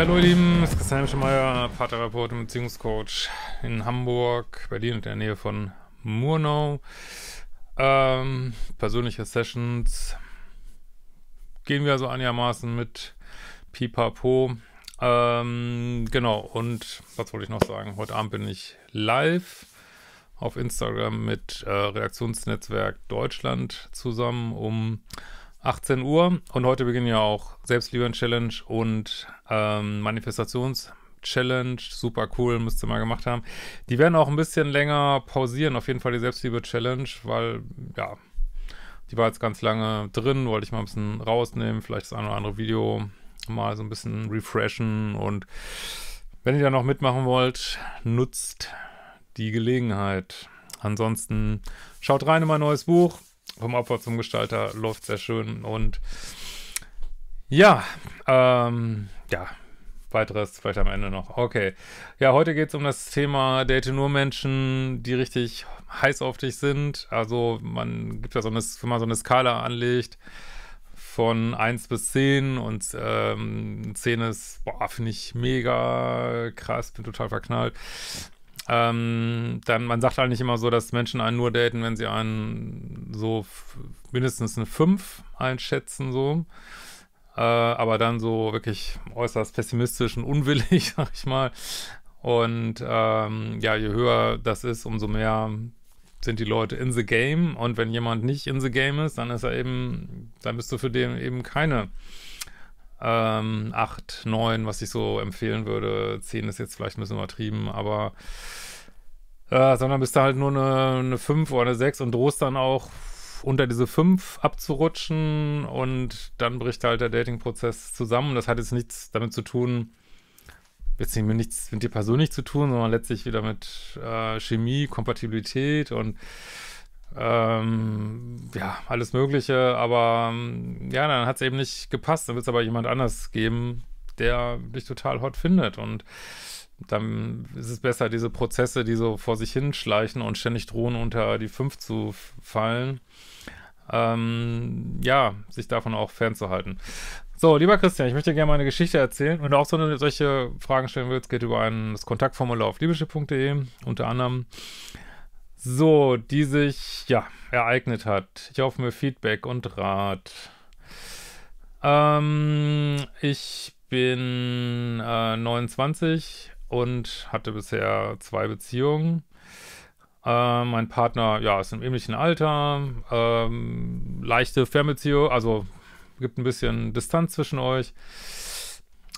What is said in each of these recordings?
Ja, hallo ihr Lieben, es ist Christian Schemeier, Paartherapeut und Beziehungscoach in Hamburg, Berlin und der Nähe von Murnau. Ähm, persönliche Sessions gehen wir also einigermaßen mit Pipapo. Ähm, genau, und was wollte ich noch sagen? Heute Abend bin ich live auf Instagram mit äh, Reaktionsnetzwerk Deutschland zusammen, um 18 Uhr und heute beginnen ja auch selbstliebe challenge und ähm, Manifestations- Challenge, super cool, müsst ihr mal gemacht haben. Die werden auch ein bisschen länger pausieren, auf jeden Fall die Selbstliebe-Challenge, weil, ja, die war jetzt ganz lange drin, wollte ich mal ein bisschen rausnehmen, vielleicht das eine oder andere Video mal so ein bisschen refreshen und wenn ihr da noch mitmachen wollt, nutzt die Gelegenheit. Ansonsten schaut rein in mein neues Buch, vom Opfer zum Gestalter läuft sehr schön. Und ja, ähm, ja, weiteres vielleicht am Ende noch. Okay. Ja, heute geht es um das Thema Date nur Menschen, die richtig heiß auf dich sind. Also man gibt ja so eine, wenn man so eine Skala anlegt von 1 bis 10 und ähm, 10 ist, boah, finde ich mega krass, bin total verknallt. Ähm, dann, man sagt halt nicht immer so, dass Menschen einen nur daten, wenn sie einen so mindestens eine 5 einschätzen, so. Äh, aber dann so wirklich äußerst pessimistisch und unwillig, sag ich mal. Und ähm, ja, je höher das ist, umso mehr sind die Leute in the game. Und wenn jemand nicht in the game ist, dann ist er eben, dann bist du für den eben keine ähm, 8, 9, was ich so empfehlen würde. 10 ist jetzt vielleicht ein bisschen übertrieben, aber äh, sondern bist du halt nur eine, eine 5 oder eine 6 und drohst dann auch unter diese 5 abzurutschen und dann bricht halt der Dating-Prozess zusammen. Das hat jetzt nichts damit zu tun, jetzt mit nichts mit dir persönlich zu tun, sondern letztlich wieder mit äh, Chemie, Kompatibilität und ähm, ja, alles Mögliche, aber ähm, ja, dann hat es eben nicht gepasst. Dann wird es aber jemand anders geben, der dich total hot findet. Und dann ist es besser, diese Prozesse, die so vor sich hinschleichen und ständig drohen, unter die fünf zu fallen, ähm, ja, sich davon auch fernzuhalten. So, lieber Christian, ich möchte gerne meine Geschichte erzählen. Wenn du auch so eine, solche Fragen stellen willst, geht über ein, das Kontaktformular auf liebeschiff.de unter anderem so, die sich ja ereignet hat. Ich hoffe mir Feedback und Rat. Ähm, ich bin äh, 29 und hatte bisher zwei Beziehungen. Äh, mein Partner, ja, ist im ähnlichen Alter. Ähm, leichte Fernbeziehung, also gibt ein bisschen Distanz zwischen euch.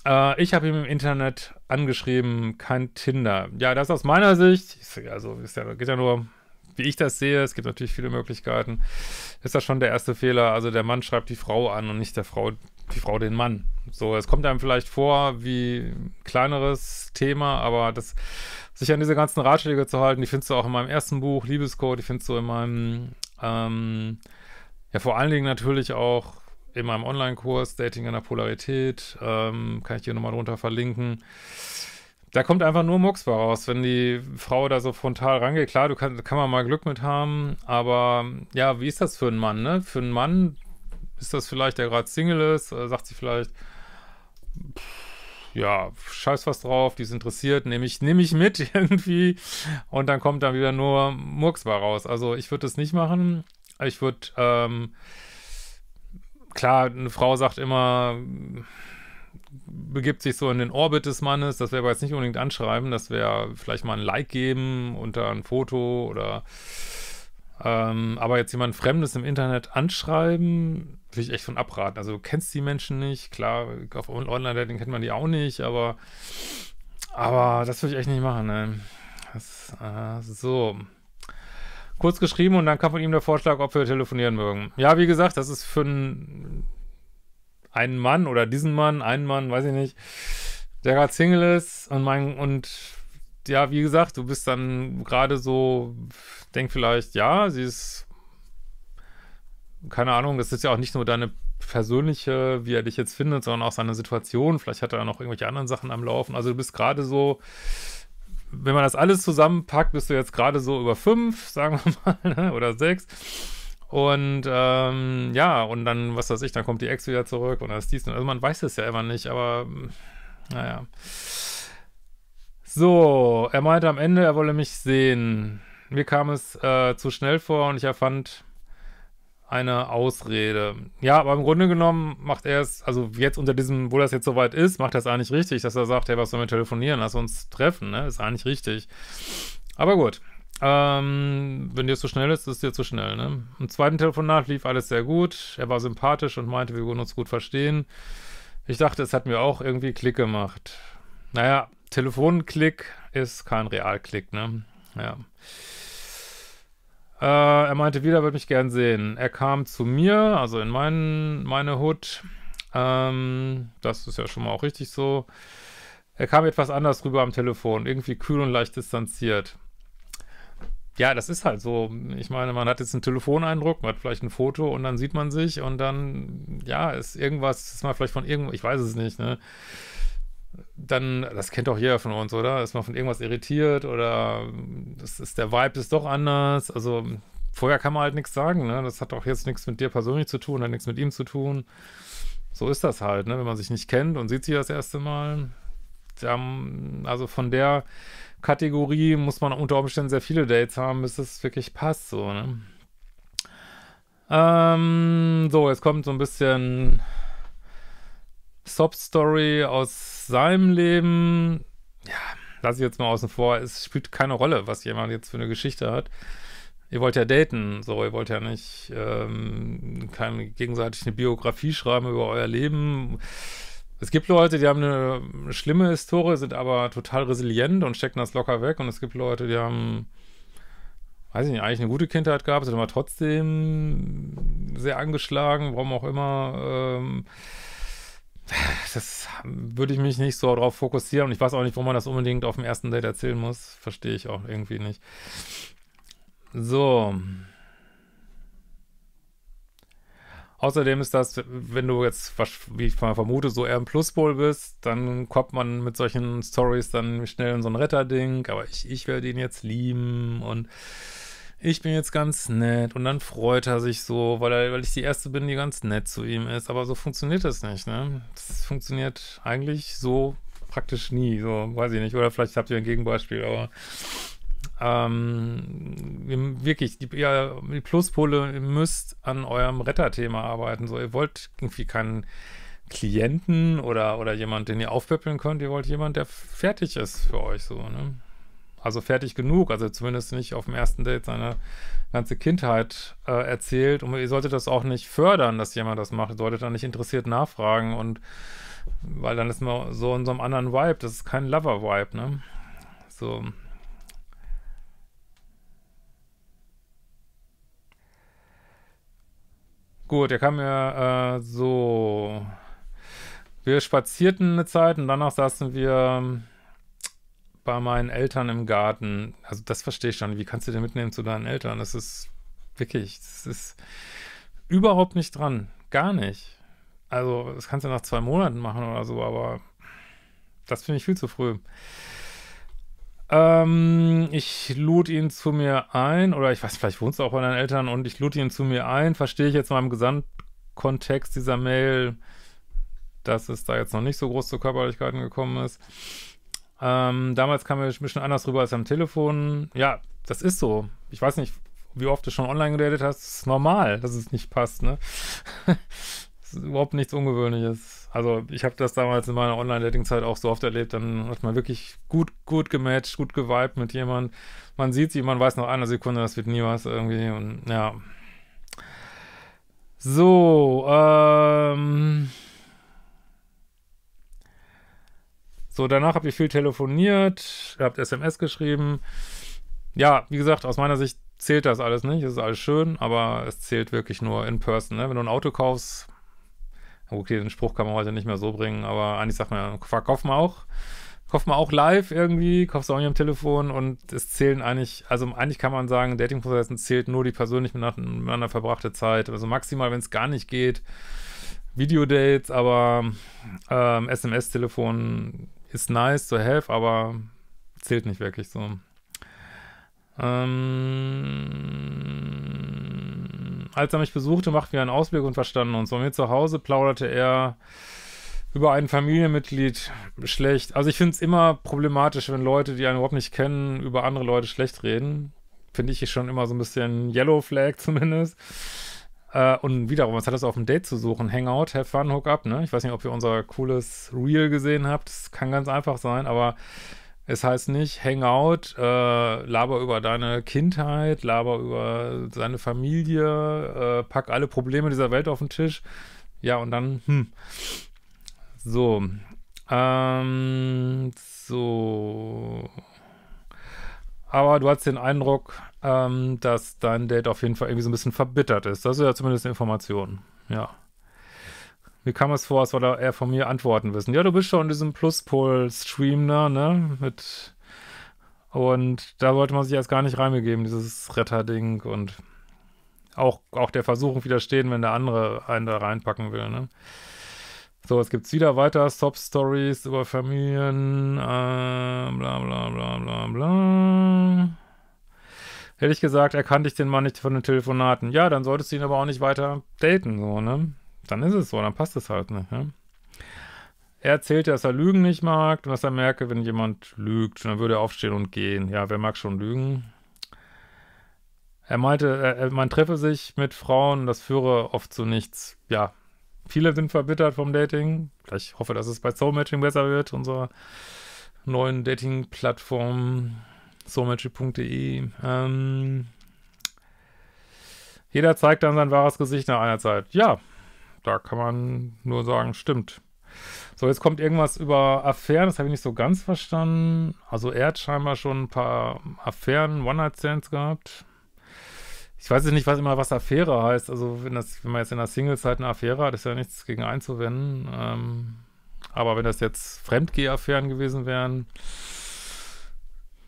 Äh, ich habe ihm im Internet angeschrieben, kein Tinder. Ja, das aus meiner Sicht, also ist ja, geht ja nur, wie ich das sehe, es gibt natürlich viele Möglichkeiten, ist das schon der erste Fehler. Also der Mann schreibt die Frau an und nicht der Frau, die Frau den Mann. So, es kommt einem vielleicht vor wie ein kleineres Thema, aber das, sich an diese ganzen Ratschläge zu halten, die findest du auch in meinem ersten Buch, Liebescode, die findest du in meinem, ähm, ja, vor allen Dingen natürlich auch in meinem Online-Kurs Dating in der Polarität, ähm, kann ich hier nochmal drunter verlinken. Da kommt einfach nur Mucks raus, wenn die Frau da so frontal rangeht. Klar, du kann, kann man mal Glück mit haben, aber ja, wie ist das für einen Mann, ne? Für einen Mann ist das vielleicht, der gerade Single ist, äh, sagt sie vielleicht, pff, ja, scheiß was drauf, die ist interessiert, nehme ich, nehm ich mit irgendwie und dann kommt dann wieder nur Murks raus. Also ich würde das nicht machen. Ich würde ähm, klar, eine Frau sagt immer, begibt sich so in den Orbit des Mannes, das wäre aber jetzt nicht unbedingt anschreiben, das wäre vielleicht mal ein Like geben unter ein Foto oder ähm, aber jetzt jemand Fremdes im Internet anschreiben, will ich echt von abraten. Also du kennst die Menschen nicht, klar, auf Online-Dating kennt man die auch nicht, aber aber das würde ich echt nicht machen, ne? Das, äh, so kurz geschrieben und dann kam von ihm der Vorschlag, ob wir telefonieren mögen. Ja, wie gesagt, das ist für einen, einen Mann oder diesen Mann, einen Mann, weiß ich nicht, der gerade Single ist und mein, und ja, wie gesagt, du bist dann gerade so, denk vielleicht, ja, sie ist, keine Ahnung, das ist ja auch nicht nur deine persönliche, wie er dich jetzt findet, sondern auch seine Situation. Vielleicht hat er noch irgendwelche anderen Sachen am Laufen. Also du bist gerade so, wenn man das alles zusammenpackt, bist du jetzt gerade so über fünf, sagen wir mal, ne, oder sechs. Und ähm, ja, und dann, was weiß ich, dann kommt die Ex wieder zurück und das dies. Also man weiß es ja immer nicht, aber hm, naja. So, er meinte am Ende, er wolle mich sehen. Mir kam es äh, zu schnell vor und ich erfand eine Ausrede. Ja, aber im Grunde genommen macht er es, also jetzt unter diesem, wo das jetzt soweit ist, macht er es eigentlich richtig, dass er sagt, hey, was sollen wir telefonieren? Lass uns treffen, ne? Ist eigentlich richtig. Aber gut. Ähm, wenn dir zu schnell ist, ist dir zu schnell, ne? Im zweiten Telefonat lief alles sehr gut. Er war sympathisch und meinte, wir würden uns gut verstehen. Ich dachte, es hat mir auch irgendwie Klick gemacht. Naja, Telefonklick ist kein Realklick, ne? Ja. Äh, er meinte wieder, würde mich gern sehen. Er kam zu mir, also in meinen, meine Hood. Ähm, das ist ja schon mal auch richtig so. Er kam etwas anders rüber am Telefon, irgendwie kühl und leicht distanziert. Ja, das ist halt so. Ich meine, man hat jetzt einen Telefoneindruck, man hat vielleicht ein Foto und dann sieht man sich und dann, ja, ist irgendwas, ist man vielleicht von irgendwo, ich weiß es nicht, ne? dann, das kennt doch jeder von uns, oder? Ist man von irgendwas irritiert oder das ist, der Vibe ist doch anders. Also vorher kann man halt nichts sagen, ne? Das hat auch jetzt nichts mit dir persönlich zu tun, hat nichts mit ihm zu tun. So ist das halt, ne? Wenn man sich nicht kennt und sieht sich das erste Mal. Dann, also von der Kategorie muss man unter Umständen sehr viele Dates haben, bis es wirklich passt, so, ne? Ähm, so, jetzt kommt so ein bisschen Sob-Story aus seinem Leben, ja, lasse ich jetzt mal außen vor. Es spielt keine Rolle, was jemand jetzt für eine Geschichte hat. Ihr wollt ja daten, so, ihr wollt ja nicht ähm, keine, gegenseitig eine Biografie schreiben über euer Leben. Es gibt Leute, die haben eine schlimme Historie, sind aber total resilient und stecken das locker weg. Und es gibt Leute, die haben, weiß ich nicht, eigentlich eine gute Kindheit gehabt, sind aber trotzdem sehr angeschlagen, warum auch immer. Ähm, das würde ich mich nicht so darauf fokussieren und ich weiß auch nicht, warum man das unbedingt auf dem ersten Date erzählen muss. Verstehe ich auch irgendwie nicht. So. Außerdem ist das, wenn du jetzt, wie ich mal vermute, so eher ein Pluspol bist, dann kommt man mit solchen Stories dann schnell in so ein Retterding. Aber ich, ich werde ihn jetzt lieben und ich bin jetzt ganz nett. Und dann freut er sich so, weil, er, weil ich die Erste bin, die ganz nett zu ihm ist. Aber so funktioniert das nicht, ne? Das funktioniert eigentlich so praktisch nie. So, weiß ich nicht. Oder vielleicht habt ihr ein Gegenbeispiel, aber ähm, wirklich, die, ja, die Pluspole, ihr müsst an eurem Retterthema arbeiten. So, ihr wollt irgendwie keinen Klienten oder, oder jemand, den ihr aufpöppeln könnt. Ihr wollt jemand, der fertig ist für euch, so, ne? also fertig genug, also zumindest nicht auf dem ersten Date seine ganze Kindheit äh, erzählt. Und ihr solltet das auch nicht fördern, dass jemand das macht. Ihr solltet dann nicht interessiert nachfragen und weil dann ist man so in so einem anderen Vibe. Das ist kein Lover-Vibe, ne? So. Gut, er kam ja äh, so. Wir spazierten eine Zeit und danach saßen wir bei meinen Eltern im Garten. Also das verstehe ich schon. Wie kannst du den mitnehmen zu deinen Eltern? Das ist wirklich, das ist überhaupt nicht dran. Gar nicht. Also das kannst du nach zwei Monaten machen oder so, aber das finde ich viel zu früh. Ähm, ich lud ihn zu mir ein, oder ich weiß, vielleicht wohnst du auch bei deinen Eltern und ich lud ihn zu mir ein. Verstehe ich jetzt mal im Gesamtkontext dieser Mail, dass es da jetzt noch nicht so groß zu Körperlichkeiten gekommen ist. Ähm, damals kam er ein bisschen anders rüber als am Telefon. Ja, das ist so. Ich weiß nicht, wie oft du schon online gedatet hast. Das ist normal, dass es nicht passt, ne? das ist überhaupt nichts Ungewöhnliches. Also ich habe das damals in meiner Online-Dating-Zeit auch so oft erlebt. Dann hat man wirklich gut, gut gematcht, gut geweibt mit jemandem. Man sieht sie, man weiß nach einer Sekunde, das wird nie was irgendwie. Und ja. So, ähm. So, danach habt ihr viel telefoniert, habt SMS geschrieben. Ja, wie gesagt, aus meiner Sicht zählt das alles nicht. Es ist alles schön, aber es zählt wirklich nur in person. Ne? Wenn du ein Auto kaufst, okay, den Spruch kann man heute nicht mehr so bringen, aber eigentlich sagt man, verkauf mal auch. Kauft man auch live irgendwie, kaufst du auch nicht am Telefon und es zählen eigentlich, also eigentlich kann man sagen, Datingprozessen zählt nur die persönlich miteinander verbrachte Zeit. Also maximal, wenn es gar nicht geht, Videodates, aber ähm, SMS-Telefon ist nice to have, aber zählt nicht wirklich so. Ähm, als er mich besuchte, machten wir einen Ausblick und verstanden uns. Bei mir zu Hause plauderte er über ein Familienmitglied schlecht. Also ich finde es immer problematisch, wenn Leute, die einen überhaupt nicht kennen, über andere Leute schlecht reden. Finde ich schon immer so ein bisschen Yellow Flag zumindest. Äh, und wiederum, was hat das auf dem Date zu suchen? Hangout, have fun, hook up, ne? Ich weiß nicht, ob ihr unser cooles Reel gesehen habt. Das kann ganz einfach sein, aber es heißt nicht Hangout, äh, laber über deine Kindheit, laber über seine Familie, äh, pack alle Probleme dieser Welt auf den Tisch. Ja, und dann, hm. So. Ähm, so aber du hast den Eindruck, ähm, dass dein Date auf jeden Fall irgendwie so ein bisschen verbittert ist. Das ist ja zumindest eine Information. Ja. Wie kam es vor, als wollte er von mir Antworten wissen. Ja, du bist schon in diesem Pluspol-Stream, ne, ne? Mit und da wollte man sich erst gar nicht reingegeben, dieses Retterding und auch, auch der Versuchung widerstehen, wenn der andere einen da reinpacken will, ne? So, jetzt gibt es wieder weiter Sob-Stories über Familien, äh, bla bla bla bla bla. Hätte ich gesagt, erkannte ich den Mann nicht von den Telefonaten. Ja, dann solltest du ihn aber auch nicht weiter daten, so, ne? Dann ist es so, dann passt es halt nicht, ne? Er erzählte, dass er Lügen nicht mag und dass er merke, wenn jemand lügt. dann würde er aufstehen und gehen. Ja, wer mag schon Lügen? Er meinte, er, man treffe sich mit Frauen, das führe oft zu nichts. Ja, Viele sind verbittert vom Dating. Ich hoffe, dass es bei Soulmatching besser wird, unserer neuen Dating-Plattform soulmatching.de. Ähm, jeder zeigt dann sein wahres Gesicht nach einer Zeit. Ja, da kann man nur sagen, stimmt. So, jetzt kommt irgendwas über Affären, das habe ich nicht so ganz verstanden. Also er hat scheinbar schon ein paar Affären, One-Night-Stands gehabt ich weiß jetzt nicht, was immer was Affäre heißt. Also wenn das, wenn man jetzt in der Single-Zeit eine Affäre hat, ist ja nichts gegen einzuwenden. Ähm, aber wenn das jetzt Fremdgeh-Affären gewesen wären,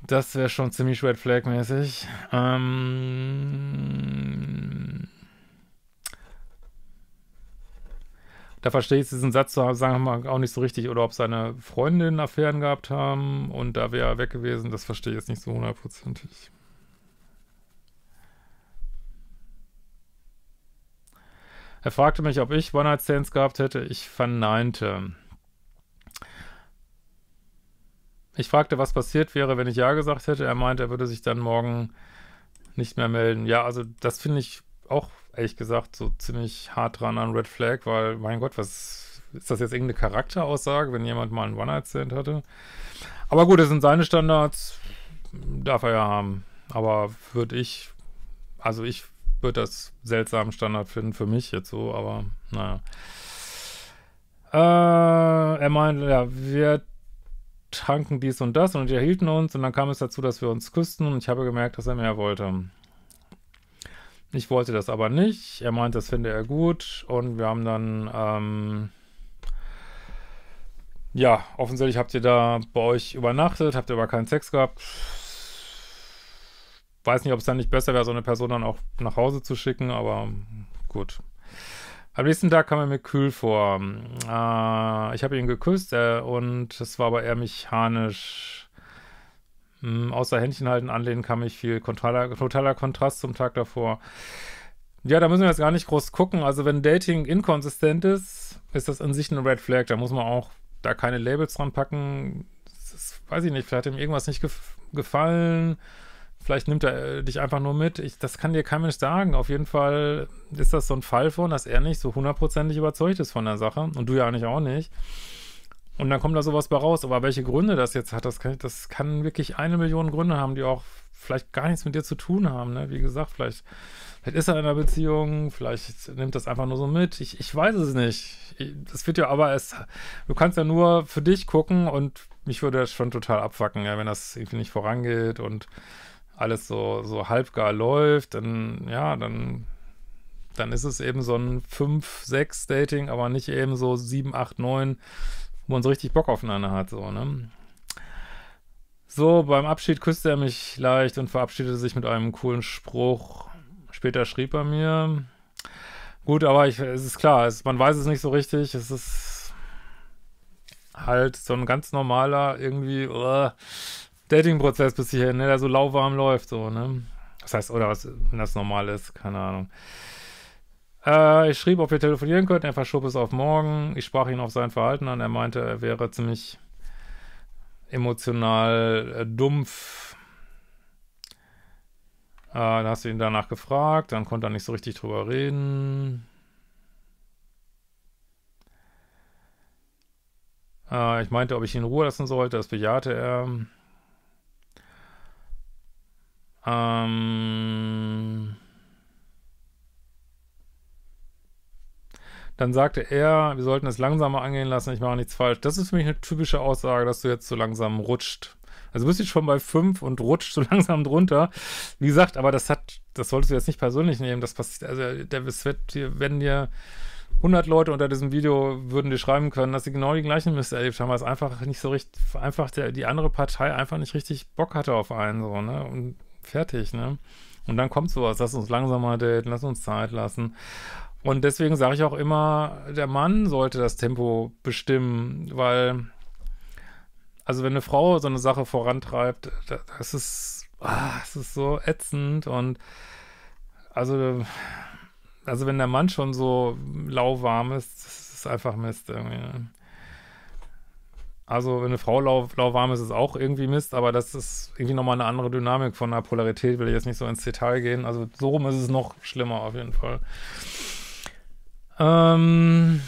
das wäre schon ziemlich Red Flag-mäßig. Ähm, da verstehe ich diesen Satz zu sagen, wir auch nicht so richtig. Oder ob seine Freundinnen Affären gehabt haben und da wäre er weg gewesen, das verstehe ich jetzt nicht so hundertprozentig. Er fragte mich, ob ich One-Night-Stands gehabt hätte. Ich verneinte. Ich fragte, was passiert wäre, wenn ich Ja gesagt hätte. Er meinte, er würde sich dann morgen nicht mehr melden. Ja, also das finde ich auch, ehrlich gesagt, so ziemlich hart dran an Red Flag, weil, mein Gott, was ist das jetzt irgendeine Charakteraussage, wenn jemand mal einen One-Night-Stand hatte? Aber gut, das sind seine Standards. Darf er ja haben. Aber würde ich, also ich wird das seltsamen Standard finden für mich jetzt so, aber naja. Äh, er meint, ja, wir tranken dies und das und unterhielten uns und dann kam es dazu, dass wir uns küssten und ich habe gemerkt, dass er mehr wollte. Ich wollte das aber nicht. Er meint, das finde er gut und wir haben dann, ähm, ja, offensichtlich habt ihr da bei euch übernachtet, habt ihr aber keinen Sex gehabt weiß nicht, ob es dann nicht besser wäre, so eine Person dann auch nach Hause zu schicken, aber gut. Am nächsten Tag kam er mir kühl vor. Äh, ich habe ihn geküsst äh, und es war aber eher mechanisch. Ähm, außer Händchen halten, anlehnen kam ich viel. Totaler, totaler Kontrast zum Tag davor. Ja, da müssen wir jetzt gar nicht groß gucken. Also wenn Dating inkonsistent ist, ist das an sich ein Red Flag. Da muss man auch da keine Labels dran packen. Das weiß ich nicht, vielleicht hat ihm irgendwas nicht gef gefallen. Vielleicht nimmt er äh, dich einfach nur mit. Ich, das kann dir kein Mensch sagen. Auf jeden Fall ist das so ein Fall von, dass er nicht so hundertprozentig überzeugt ist von der Sache. Und du ja eigentlich auch nicht. Und dann kommt da sowas bei raus. Aber welche Gründe das jetzt hat, das kann, das kann wirklich eine Million Gründe haben, die auch vielleicht gar nichts mit dir zu tun haben. Ne? Wie gesagt, vielleicht, vielleicht ist er in einer Beziehung, vielleicht nimmt das einfach nur so mit. Ich, ich weiß es nicht. das wird ja aber, es, du kannst ja nur für dich gucken und mich würde das schon total abfacken, ja, wenn das irgendwie nicht vorangeht und alles so, so halbgar läuft, dann, ja, dann, dann ist es eben so ein 5-6-Dating, aber nicht eben so 7, 8, 9, wo man so richtig Bock aufeinander hat, so, ne? So, beim Abschied küsste er mich leicht und verabschiedete sich mit einem coolen Spruch. Später schrieb er mir, gut, aber ich, es ist klar, es, man weiß es nicht so richtig, es ist halt so ein ganz normaler irgendwie, uh, Dating-Prozess bis hierhin, ne, der so lauwarm läuft, so, ne? Das heißt, oder was, wenn das normal ist, keine Ahnung. Äh, ich schrieb, ob wir telefonieren könnten, er verschob es auf morgen. Ich sprach ihn auf sein Verhalten an, er meinte, er wäre ziemlich emotional äh, dumpf. Äh, dann hast du ihn danach gefragt, dann konnte er nicht so richtig drüber reden. Äh, ich meinte, ob ich ihn in Ruhe lassen sollte, das bejahte er. Ähm Dann sagte er, wir sollten es langsamer angehen lassen, ich mache nichts falsch. Das ist für mich eine typische Aussage, dass du jetzt so langsam rutscht. Also bist du schon bei fünf und rutscht so langsam drunter. Wie gesagt, aber das hat, das solltest du jetzt nicht persönlich nehmen. Das passiert, also der wird, wenn dir 100 Leute unter diesem Video würden dir schreiben können, dass sie genau die gleichen Mist erlebt haben, weil es einfach nicht so richtig, einfach der, die andere Partei einfach nicht richtig Bock hatte auf einen, so, ne? Und fertig, ne? Und dann kommt sowas, lass uns langsamer daten, lass uns Zeit lassen. Und deswegen sage ich auch immer, der Mann sollte das Tempo bestimmen, weil, also wenn eine Frau so eine Sache vorantreibt, das ist, ah, das ist so ätzend und also, also wenn der Mann schon so lauwarm ist, das ist einfach Mist irgendwie. Ne? Also, wenn eine Frau lau lauwarm ist, ist es auch irgendwie Mist, aber das ist irgendwie nochmal eine andere Dynamik von einer Polarität, will ich jetzt nicht so ins Detail gehen. Also, so rum ist es noch schlimmer auf jeden Fall. Ähm.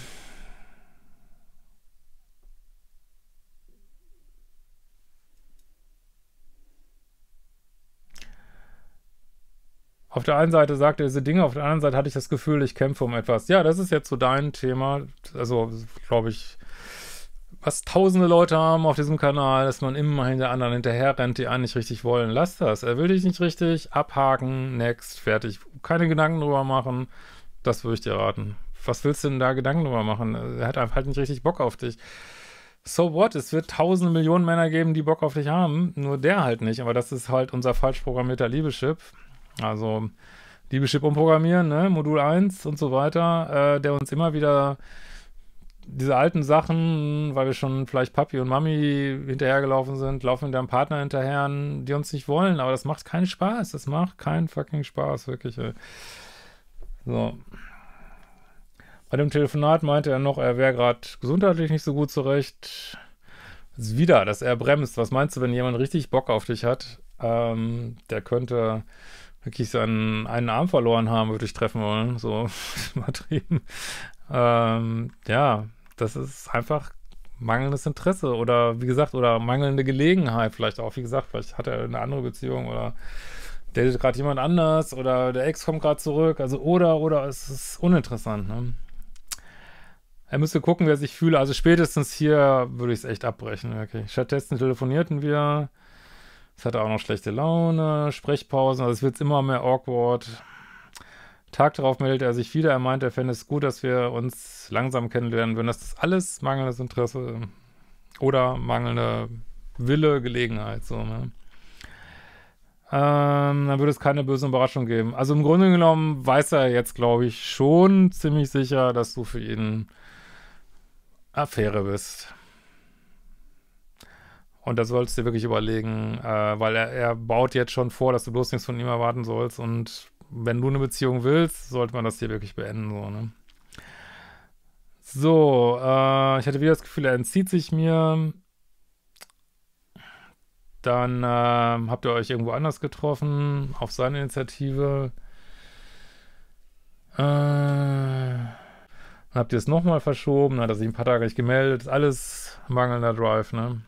Auf der einen Seite sagte er diese Dinge, auf der anderen Seite hatte ich das Gefühl, ich kämpfe um etwas. Ja, das ist jetzt so dein Thema. Also, glaube ich, was tausende Leute haben auf diesem Kanal, dass man immer hinter anderen hinterher rennt, die einen nicht richtig wollen. Lass das. Er will dich nicht richtig. Abhaken. Next. Fertig. Keine Gedanken drüber machen. Das würde ich dir raten. Was willst du denn da Gedanken drüber machen? Er hat halt nicht richtig Bock auf dich. So what? Es wird tausende Millionen Männer geben, die Bock auf dich haben. Nur der halt nicht. Aber das ist halt unser falsch programmierter Liebeschip. Also Liebeschip umprogrammieren, ne? Modul 1 und so weiter, äh, der uns immer wieder diese alten Sachen, weil wir schon vielleicht Papi und Mami hinterhergelaufen sind, laufen mit einem Partner hinterher, die uns nicht wollen, aber das macht keinen Spaß. Das macht keinen fucking Spaß, wirklich. Ey. So. Bei dem Telefonat meinte er noch, er wäre gerade gesundheitlich nicht so gut zurecht. Ist wieder, dass er bremst. Was meinst du, wenn jemand richtig Bock auf dich hat? Ähm, der könnte wirklich seinen einen Arm verloren haben, würde ich treffen wollen. So übertrieben. Ähm, ja, das ist einfach mangelndes Interesse oder wie gesagt, oder mangelnde Gelegenheit vielleicht auch. Wie gesagt, vielleicht hat er eine andere Beziehung oder datet gerade jemand anders oder der Ex kommt gerade zurück. Also oder, oder es ist uninteressant. Ne? Er müsste gucken, wie er sich fühle. Also spätestens hier würde ich es echt abbrechen. Okay. Stattdessen telefonierten wir. Es hatte auch noch schlechte Laune, Sprechpausen. Also es wird immer mehr awkward. Tag darauf meldet er sich wieder. Er meint, er fände es gut, dass wir uns langsam kennenlernen würden. Das ist alles mangelndes Interesse oder mangelnde Wille, Gelegenheit. So, ne? ähm, dann würde es keine böse Überraschung geben. Also im Grunde genommen weiß er jetzt, glaube ich, schon ziemlich sicher, dass du für ihn Affäre bist. Und das sollst du dir wirklich überlegen, äh, weil er, er baut jetzt schon vor, dass du bloß nichts von ihm erwarten sollst und wenn du eine Beziehung willst, sollte man das hier wirklich beenden, so, ne? So, äh, ich hatte wieder das Gefühl, er entzieht sich mir. Dann äh, habt ihr euch irgendwo anders getroffen, auf seine Initiative. Äh, dann habt ihr es nochmal verschoben, dann hat er sich ein paar Tage nicht gemeldet. Alles mangelnder Drive, ne?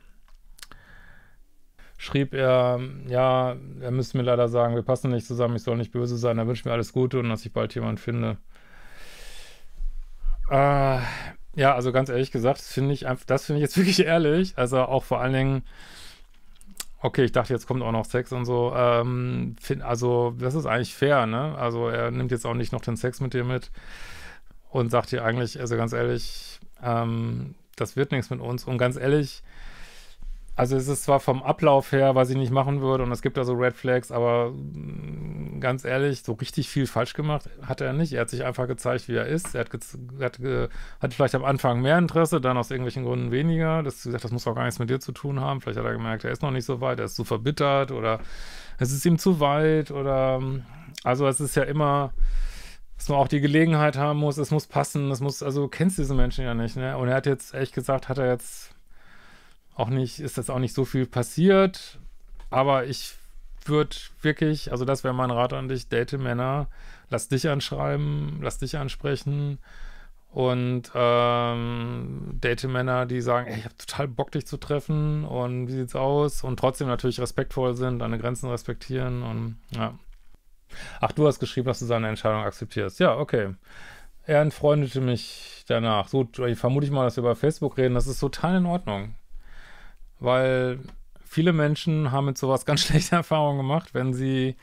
schrieb er, ja, er müsste mir leider sagen, wir passen nicht zusammen, ich soll nicht böse sein, er wünscht mir alles Gute und dass ich bald jemanden finde. Äh, ja, also ganz ehrlich gesagt, finde ich einfach, das finde ich jetzt wirklich ehrlich. Also auch vor allen Dingen, okay, ich dachte, jetzt kommt auch noch Sex und so. Ähm, find, also, das ist eigentlich fair, ne? Also er nimmt jetzt auch nicht noch den Sex mit dir mit und sagt dir eigentlich, also ganz ehrlich, ähm, das wird nichts mit uns. Und ganz ehrlich, also es ist zwar vom Ablauf her, was ich nicht machen würde, und es gibt da so Red Flags, aber mm, ganz ehrlich, so richtig viel falsch gemacht hat er nicht. Er hat sich einfach gezeigt, wie er ist. Er hat, hat, hat vielleicht am Anfang mehr Interesse, dann aus irgendwelchen Gründen weniger. Das gesagt, das muss auch gar nichts mit dir zu tun haben. Vielleicht hat er gemerkt, er ist noch nicht so weit, er ist zu verbittert oder es ist ihm zu weit oder mm, also es ist ja immer dass man auch die Gelegenheit haben muss, es muss passen, es muss, also du kennst diese Menschen ja nicht, ne? Und er hat jetzt, ehrlich gesagt, hat er jetzt auch nicht, ist das auch nicht so viel passiert. Aber ich würde wirklich, also das wäre mein Rat an dich, date Männer, lass dich anschreiben, lass dich ansprechen. Und ähm, date Männer, die sagen, ey, ich habe total Bock, dich zu treffen und wie sieht's aus? Und trotzdem natürlich respektvoll sind, deine Grenzen respektieren und ja. Ach, du hast geschrieben, dass du seine Entscheidung akzeptierst. Ja, okay. Er entfreundete mich danach. So, ich vermute ich mal, dass wir über Facebook reden. Das ist total in Ordnung weil viele Menschen haben mit sowas ganz schlechte Erfahrungen gemacht, wenn sie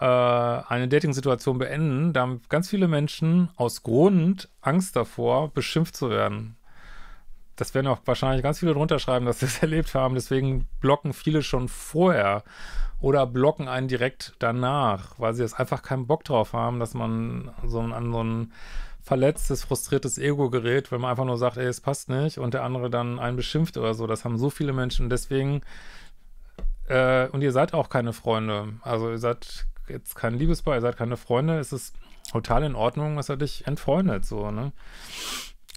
äh, eine Dating-Situation beenden. Da haben ganz viele Menschen aus Grund Angst davor, beschimpft zu werden. Das werden auch wahrscheinlich ganz viele drunter schreiben, dass sie es das erlebt haben. Deswegen blocken viele schon vorher oder blocken einen direkt danach, weil sie jetzt einfach keinen Bock drauf haben, dass man so einen, anderen. so verletztes, frustriertes Ego gerät, wenn man einfach nur sagt, ey, es passt nicht und der andere dann einen beschimpft oder so. Das haben so viele Menschen. Und deswegen, äh, und ihr seid auch keine Freunde. Also ihr seid jetzt kein Liebespaar, ihr seid keine Freunde. Es ist total in Ordnung, dass er dich entfreundet, so, ne?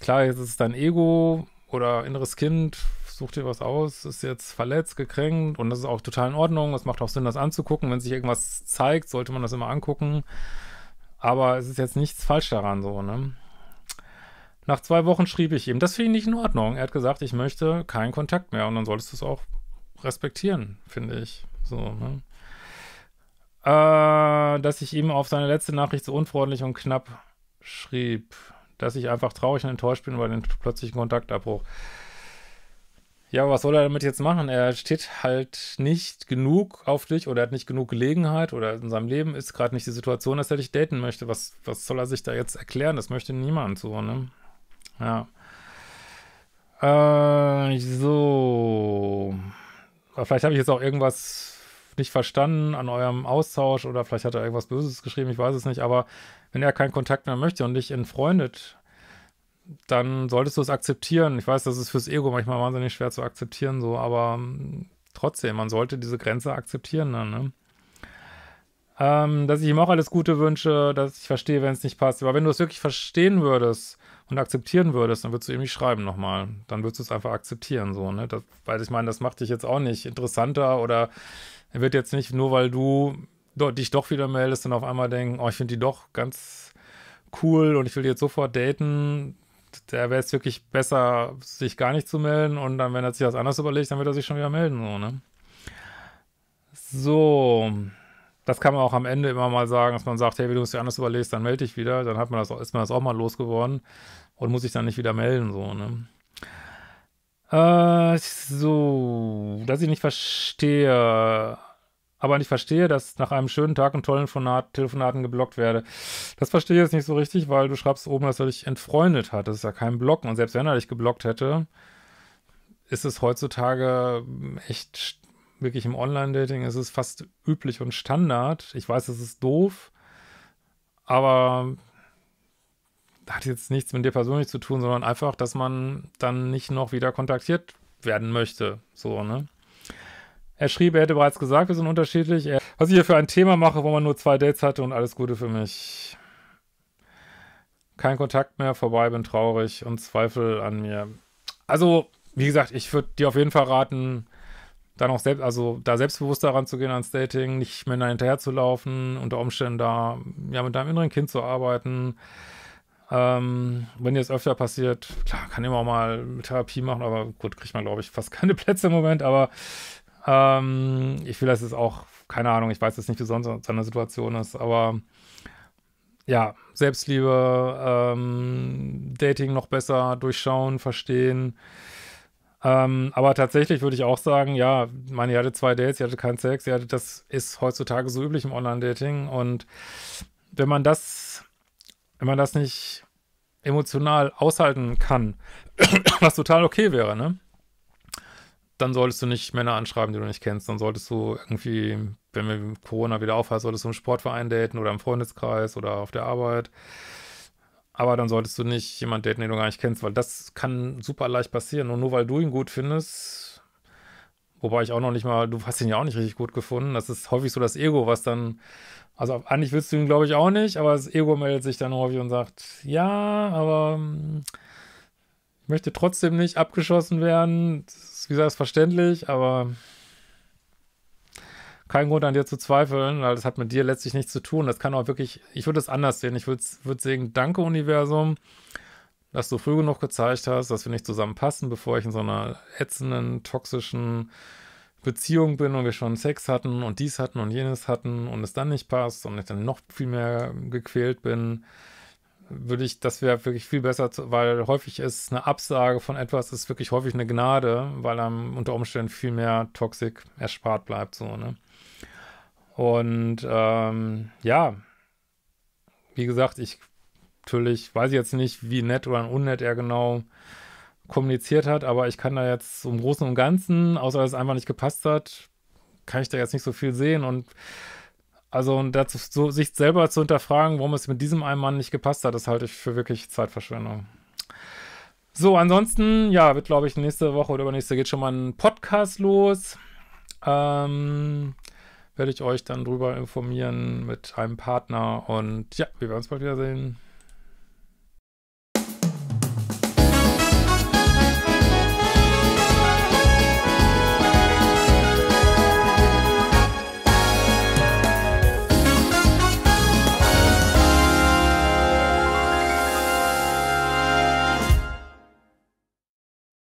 Klar, jetzt ist es dein Ego oder inneres Kind, sucht dir was aus, ist jetzt verletzt, gekränkt und das ist auch total in Ordnung. Es macht auch Sinn, das anzugucken. Wenn sich irgendwas zeigt, sollte man das immer angucken. Aber es ist jetzt nichts falsch daran, so, ne? Nach zwei Wochen schrieb ich ihm, das finde ich nicht in Ordnung. Er hat gesagt, ich möchte keinen Kontakt mehr und dann solltest du es auch respektieren, finde ich. So, ne? Äh, dass ich ihm auf seine letzte Nachricht so unfreundlich und knapp schrieb, dass ich einfach traurig und enttäuscht bin über den plötzlichen Kontaktabbruch. Ja, was soll er damit jetzt machen? Er steht halt nicht genug auf dich oder hat nicht genug Gelegenheit oder in seinem Leben ist gerade nicht die Situation, dass er dich daten möchte. Was, was soll er sich da jetzt erklären? Das möchte niemand so, ne? Ja. Äh, so. vielleicht habe ich jetzt auch irgendwas nicht verstanden an eurem Austausch oder vielleicht hat er irgendwas Böses geschrieben, ich weiß es nicht, aber wenn er keinen Kontakt mehr möchte und dich entfreundet dann solltest du es akzeptieren. Ich weiß, das ist fürs Ego manchmal wahnsinnig schwer zu akzeptieren, so, aber ähm, trotzdem, man sollte diese Grenze akzeptieren dann, ne? ähm, dass ich ihm auch alles Gute wünsche, dass ich verstehe, wenn es nicht passt. Aber wenn du es wirklich verstehen würdest und akzeptieren würdest, dann würdest du ihm nicht schreiben nochmal. Dann würdest du es einfach akzeptieren, so, ne? Das, weil ich meine, das macht dich jetzt auch nicht interessanter oder er wird jetzt nicht nur, weil du dich doch wieder meldest und auf einmal denken, oh, ich finde die doch ganz cool und ich will die jetzt sofort daten der wäre es wirklich besser, sich gar nicht zu melden und dann, wenn er sich das anders überlegt, dann wird er sich schon wieder melden, so, ne? So. Das kann man auch am Ende immer mal sagen, dass man sagt, hey, wenn du es dir anders überlegst, dann melde dich wieder. Dann hat man das, ist man das auch mal losgeworden und muss sich dann nicht wieder melden, so, ne? Äh, so, dass ich nicht verstehe aber ich verstehe, dass nach einem schönen Tag und tollen Fonat, Telefonaten geblockt werde. Das verstehe ich jetzt nicht so richtig, weil du schreibst oben, dass er dich entfreundet hat. Das ist ja kein Blocken. Und selbst wenn er dich geblockt hätte, ist es heutzutage echt wirklich im Online-Dating, ist es fast üblich und Standard. Ich weiß, es ist doof, aber hat jetzt nichts mit dir persönlich zu tun, sondern einfach, dass man dann nicht noch wieder kontaktiert werden möchte. So, ne? Er schrieb, er hätte bereits gesagt, wir sind unterschiedlich. Er, was ich hier für ein Thema mache, wo man nur zwei Dates hatte und alles Gute für mich. Kein Kontakt mehr, vorbei, bin traurig und Zweifel an mir. Also, wie gesagt, ich würde dir auf jeden Fall raten, dann auch selbst, also da selbstbewusster ranzugehen ans Dating, nicht Männer hinterher zu laufen, unter Umständen da ja mit deinem inneren Kind zu arbeiten. Ähm, wenn dir das öfter passiert, klar, kann immer auch mal Therapie machen, aber gut, kriegt man, glaube ich, fast keine Plätze im Moment, aber ähm, ich will das jetzt auch, keine Ahnung, ich weiß jetzt nicht, wie sonst seine Situation ist, aber ja, Selbstliebe, ähm, Dating noch besser durchschauen, verstehen. Ähm, aber tatsächlich würde ich auch sagen, ja, meine, ihr hatte zwei Dates, ihr hatte keinen Sex, ihr hatte, das ist heutzutage so üblich im Online-Dating. Und wenn man das, wenn man das nicht emotional aushalten kann, was total okay wäre, ne? dann solltest du nicht Männer anschreiben, die du nicht kennst. Dann solltest du irgendwie, wenn wir Corona wieder aufhört, solltest du im Sportverein daten oder im Freundeskreis oder auf der Arbeit. Aber dann solltest du nicht jemanden daten, den du gar nicht kennst, weil das kann super leicht passieren. Und nur weil du ihn gut findest, wobei ich auch noch nicht mal, du hast ihn ja auch nicht richtig gut gefunden. Das ist häufig so das Ego, was dann, also eigentlich willst du ihn, glaube ich, auch nicht, aber das Ego meldet sich dann häufig und sagt, ja, aber hm, ich möchte trotzdem nicht abgeschossen werden. Das wie gesagt, verständlich, aber kein Grund an dir zu zweifeln, weil das hat mit dir letztlich nichts zu tun. Das kann auch wirklich, ich würde es anders sehen. Ich würde würd sagen, danke Universum, dass du früh genug gezeigt hast, dass wir nicht zusammenpassen, bevor ich in so einer ätzenden, toxischen Beziehung bin und wir schon Sex hatten und dies hatten und jenes hatten und es dann nicht passt und ich dann noch viel mehr gequält bin würde ich, das wäre wirklich viel besser, weil häufig ist eine Absage von etwas, ist wirklich häufig eine Gnade, weil einem unter Umständen viel mehr Toxik erspart bleibt, so, ne? Und ähm, ja, wie gesagt, ich natürlich weiß ich jetzt nicht, wie nett oder unnett er genau kommuniziert hat, aber ich kann da jetzt im Großen und Ganzen, außer dass es einfach nicht gepasst hat, kann ich da jetzt nicht so viel sehen und also und dazu, so, sich selber zu hinterfragen, warum es mit diesem einen Mann nicht gepasst hat, das halte ich für wirklich Zeitverschwendung. So, ansonsten, ja, wird, glaube ich, nächste Woche oder übernächste geht schon mal ein Podcast los. Ähm, werde ich euch dann drüber informieren mit einem Partner und ja, wir werden uns bald wiedersehen.